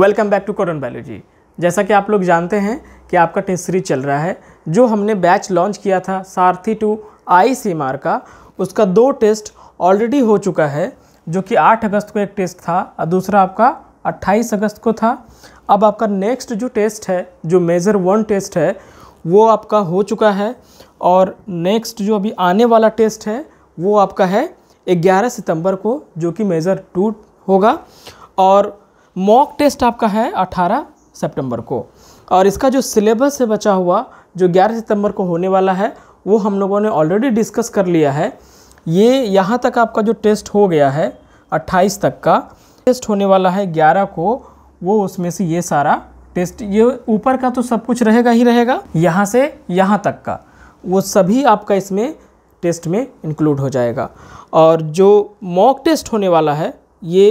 welcome back to Codon Biology जैसा कि आप लोग जानते हैं कि आपका टेस्ट सीरीज चल रहा है जो हमने बैच लॉन्च किया था सारथी टू आई सी का उसका दो टेस्ट ऑलरेडी हो चुका है जो कि 8 अगस्त को एक टेस्ट था और दूसरा आपका 28 अगस्त को था अब आपका नेक्स्ट जो टेस्ट है जो मेज़र वन टेस्ट है वो आपका हो चुका है और नेक्स्ट जो अभी आने वाला टेस्ट है वो आपका है ग्यारह सितम्बर को जो कि मेज़र टू होगा और मॉक टेस्ट आपका है 18 सितंबर को और इसका जो सिलेबस है बचा हुआ जो 11 सितंबर को होने वाला है वो हम लोगों ने ऑलरेडी डिस्कस कर लिया है ये यहाँ तक आपका जो टेस्ट हो गया है 28 तक का टेस्ट होने वाला है 11 को वो उसमें से ये सारा टेस्ट ये ऊपर का तो सब कुछ रहेगा ही रहेगा यहाँ से यहाँ तक का वो सभी आपका इसमें टेस्ट में इंक्लूड हो जाएगा और जो मॉक टेस्ट होने वाला है ये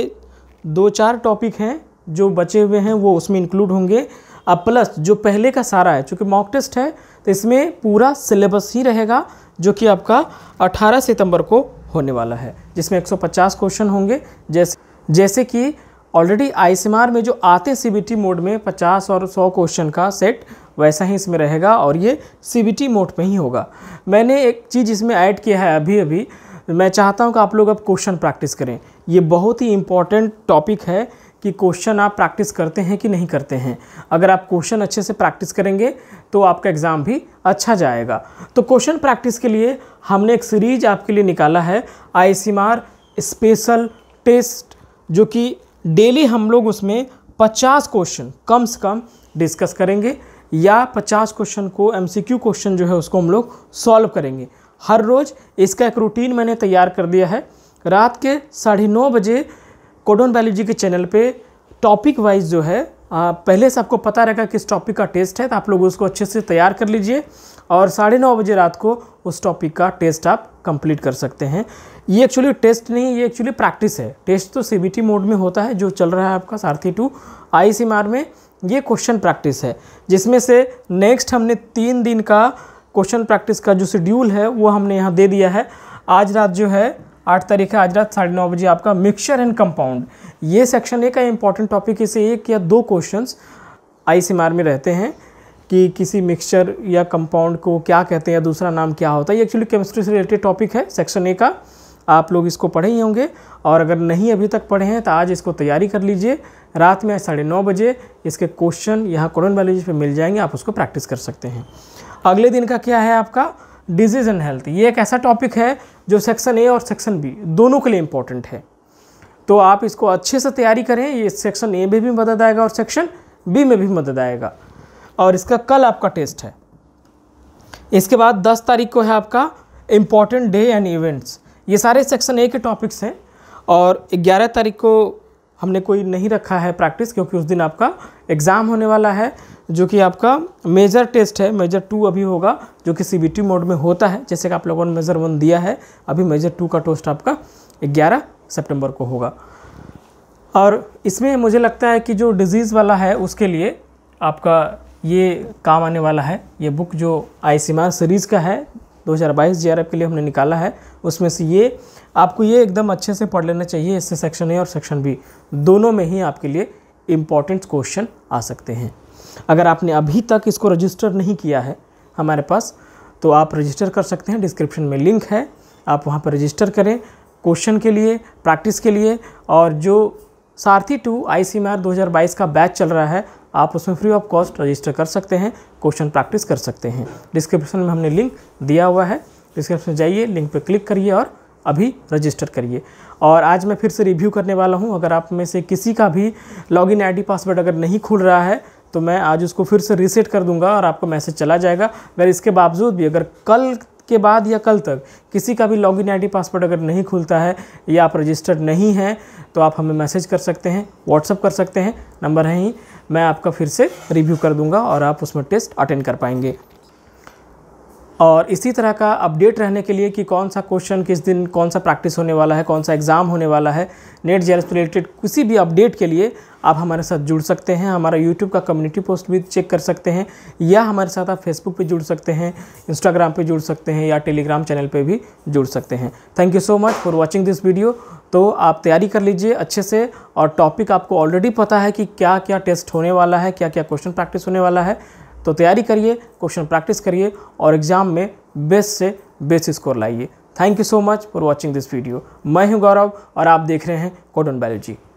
दो चार टॉपिक हैं जो बचे हुए हैं वो उसमें इंक्लूड होंगे अब प्लस जो पहले का सारा है चूँकि मॉक टेस्ट है तो इसमें पूरा सिलेबस ही रहेगा जो कि आपका 18 सितंबर को होने वाला है जिसमें 150 क्वेश्चन होंगे जैसे जैसे कि ऑलरेडी आई में जो आते सी मोड में 50 और 100 क्वेश्चन का सेट वैसा ही इसमें रहेगा और ये सी मोड पे ही होगा मैंने एक चीज़ इसमें ऐड किया है अभी अभी मैं चाहता हूँ कि आप लोग अब क्वेश्चन प्रैक्टिस करें ये बहुत ही इम्पॉर्टेंट टॉपिक है कि क्वेश्चन आप प्रैक्टिस करते हैं कि नहीं करते हैं अगर आप क्वेश्चन अच्छे से प्रैक्टिस करेंगे तो आपका एग्ज़ाम भी अच्छा जाएगा तो क्वेश्चन प्रैक्टिस के लिए हमने एक सीरीज आपके लिए निकाला है आई स्पेशल टेस्ट जो कि डेली हम लोग उसमें 50 क्वेश्चन कम से कम डिस्कस करेंगे या 50 क्वेश्चन को एमसीक्यू क्वेश्चन जो है उसको हम लोग सॉल्व करेंगे हर रोज़ इसका एक रूटीन मैंने तैयार कर दिया है रात के साढ़े नौ बजे कोडोन बायोलॉजी के चैनल पे टॉपिक वाइज जो है आ, पहले से आपको पता रहेगा किस टॉपिक का टेस्ट है तो आप लोग उसको अच्छे से तैयार कर लीजिए और साढ़े नौ बजे रात को उस टॉपिक का टेस्ट आप कंप्लीट कर सकते हैं ये एक्चुअली टेस्ट नहीं ये एक्चुअली प्रैक्टिस है टेस्ट तो सी मोड में होता है जो चल रहा है आपका सारथी टू आई में ये क्वेश्चन प्रैक्टिस है जिसमें से नेक्स्ट हमने तीन दिन का क्वेश्चन प्रैक्टिस का जो शेड्यूल है वो हमने यहाँ दे दिया है आज रात जो है आठ तारीख है आज रात साढ़े नौ बजे आपका मिक्सचर एंड कंपाउंड ये सेक्शन ए का इंपॉर्टेंट टॉपिक इसे एक या दो क्वेश्चंस आई में रहते हैं कि किसी मिक्सचर या कंपाउंड को क्या कहते हैं या दूसरा नाम क्या होता है ये एक्चुअली केमिस्ट्री से रिलेटेड टॉपिक है सेक्शन ए का आप लोग इसको पढ़े ही होंगे और अगर नहीं अभी तक पढ़े हैं तो आज इसको तैयारी कर लीजिए रात में साढ़े नौ बजे इसके क्वेश्चन यहाँ कोरोन बायोलॉजी पे मिल जाएंगे आप उसको प्रैक्टिस कर सकते हैं अगले दिन का क्या है आपका डिजीज एंड हेल्थ ये एक ऐसा टॉपिक है जो सेक्शन ए और सेक्शन बी दोनों के लिए इम्पोर्टेंट है तो आप इसको अच्छे से तैयारी करें ये सेक्शन ए में भी मदद आएगा और सेक्शन बी में भी मदद आएगा और इसका कल आपका टेस्ट है इसके बाद 10 तारीख को है आपका इम्पॉर्टेंट डे एंड इवेंट्स ये सारे सेक्शन ए के टॉपिक्स हैं और 11 तारीख को हमने कोई नहीं रखा है प्रैक्टिस क्योंकि उस दिन आपका एग्ज़ाम होने वाला है जो कि आपका मेजर टेस्ट है मेजर टू अभी होगा जो कि सी मोड में होता है जैसे कि आप लोगों ने मेजर वन दिया है अभी मेजर टू का टोस्ट आपका ग्यारह सितंबर को होगा और इसमें मुझे लगता है कि जो डिजीज़ वाला है उसके लिए आपका ये काम आने वाला है ये बुक जो आई सीरीज़ का है 2022 हज़ार के लिए हमने निकाला है उसमें से ये आपको ये एकदम अच्छे से पढ़ लेना चाहिए इससे सेक्शन ए और सेक्शन बी दोनों में ही आपके लिए इम्पॉर्टेंट क्वेश्चन आ सकते हैं अगर आपने अभी तक इसको रजिस्टर नहीं किया है हमारे पास तो आप रजिस्टर कर सकते हैं डिस्क्रिप्शन में लिंक है आप वहाँ पर रजिस्टर करें क्वेश्चन के लिए प्रैक्टिस के लिए और जो सारथी टू आई सी का बैच चल रहा है आप उसमें फ्री ऑफ कॉस्ट रजिस्टर कर सकते हैं क्वेश्चन प्रैक्टिस कर सकते हैं डिस्क्रिप्शन में हमने लिंक दिया हुआ है डिस्क्रिप्शन जाइए लिंक पर क्लिक करिए और अभी रजिस्टर करिए और आज मैं फिर से रिव्यू करने वाला हूँ अगर आप में से किसी का भी लॉगिन आईडी पासवर्ड अगर नहीं खुल रहा है तो मैं आज उसको फिर से रीसेट कर दूंगा और आपको मैसेज चला जाएगा अगर इसके बावजूद भी अगर कल के बाद या कल तक किसी का भी लॉगिन आईडी पासवर्ड अगर नहीं खुलता है या आप रजिस्टर्ड नहीं हैं तो आप हमें मैसेज कर सकते हैं व्हाट्सअप कर सकते हैं नंबर है ही मैं आपका फिर से रिव्यू कर दूंगा और आप उसमें टेस्ट अटेंड कर पाएंगे और इसी तरह का अपडेट रहने के लिए कि कौन सा क्वेश्चन किस दिन कौन सा प्रैक्टिस होने वाला है कौन सा एग्ज़ाम होने वाला है नेट जे रिलेटेड किसी भी अपडेट के लिए आप हमारे साथ जुड़ सकते हैं हमारा यूट्यूब का कम्युनिटी पोस्ट भी चेक कर सकते हैं या हमारे साथ आप फेसबुक पर जुड़ सकते हैं इंस्टाग्राम पर जुड़ सकते हैं या टेलीग्राम चैनल पर भी जुड़ सकते हैं thank you so much for watching this video तो आप तैयारी कर लीजिए अच्छे से और टॉपिक आपको ऑलरेडी पता है कि क्या क्या टेस्ट होने वाला है क्या क्या क्वेश्चन प्रैक्टिस होने वाला है तो तैयारी करिए क्वेश्चन प्रैक्टिस करिए और एग्ज़ाम में बेस्ट से बेस्ट स्कोर लाइए thank you so much for watching this video मैं हूं गौरव और आप देख रहे हैं कोडन बायोलॉजी